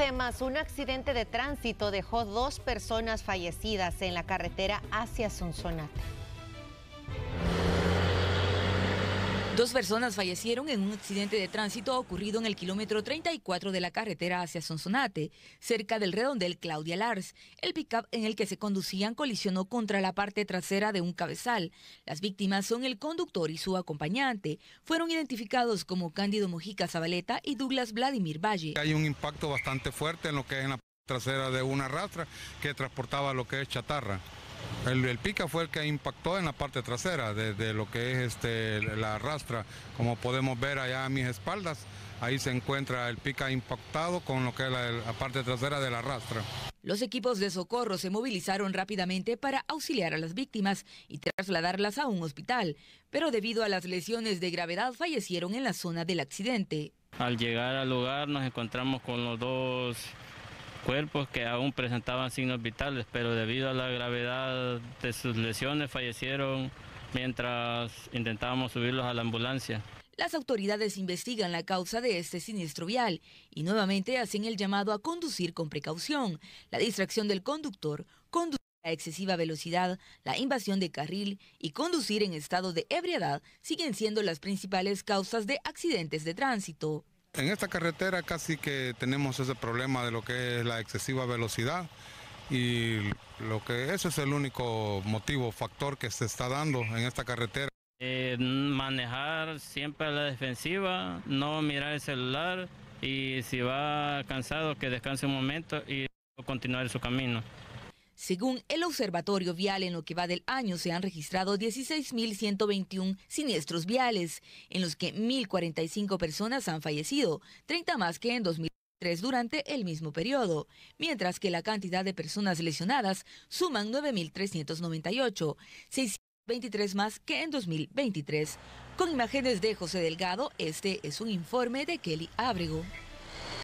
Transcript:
Además, un accidente de tránsito dejó dos personas fallecidas en la carretera hacia Sonsonate. Dos personas fallecieron en un accidente de tránsito ocurrido en el kilómetro 34 de la carretera hacia Sonsonate, cerca del redondel Claudia Lars. El pickup en el que se conducían colisionó contra la parte trasera de un cabezal. Las víctimas son el conductor y su acompañante. Fueron identificados como Cándido Mojica Zabaleta y Douglas Vladimir Valle. Hay un impacto bastante fuerte en lo que es en la trasera de una rastra que transportaba lo que es chatarra. El, pica fue el que impactó en la parte trasera, de lo que es este, la rastra, como podemos ver allá a mis espaldas. Ahí se encuentra el pica impactado con lo que es la, parte trasera de la rastra. Los equipos de socorro se movilizaron rápidamente para auxiliar a las víctimas y trasladarlas a un hospital, pero debido a las lesiones de gravedad fallecieron en la zona del accidente. Al llegar al lugar nos encontramos con los dos cuerpos que aún presentaban signos vitales, pero debido a la gravedad de sus lesiones fallecieron mientras intentábamos subirlos a la ambulancia. Las autoridades investigan la causa de este siniestro vial y nuevamente hacen el llamado a conducir con precaución. La distracción del conductor, conducir a excesiva velocidad, la invasión de carril y conducir en estado de ebriedad siguen siendo las principales causas de accidentes de tránsito. En esta carretera casi que tenemos ese problema de lo que es la excesiva velocidad y lo que eso es el único motivo, factor que se está dando en esta carretera. Eh, manejar siempre a la defensiva, no mirar el celular y si va cansado que descanse un momento y continuar su camino. Según el Observatorio Vial, en lo que va del año se han registrado 16.121 siniestros viales, en los que 1.045 personas han fallecido, 30 más que en 2003 durante el mismo periodo, mientras que la cantidad de personas lesionadas suman 9.398, 623 más que en 2023. Con imágenes de José Delgado, este es un informe de Kelly Ábrego.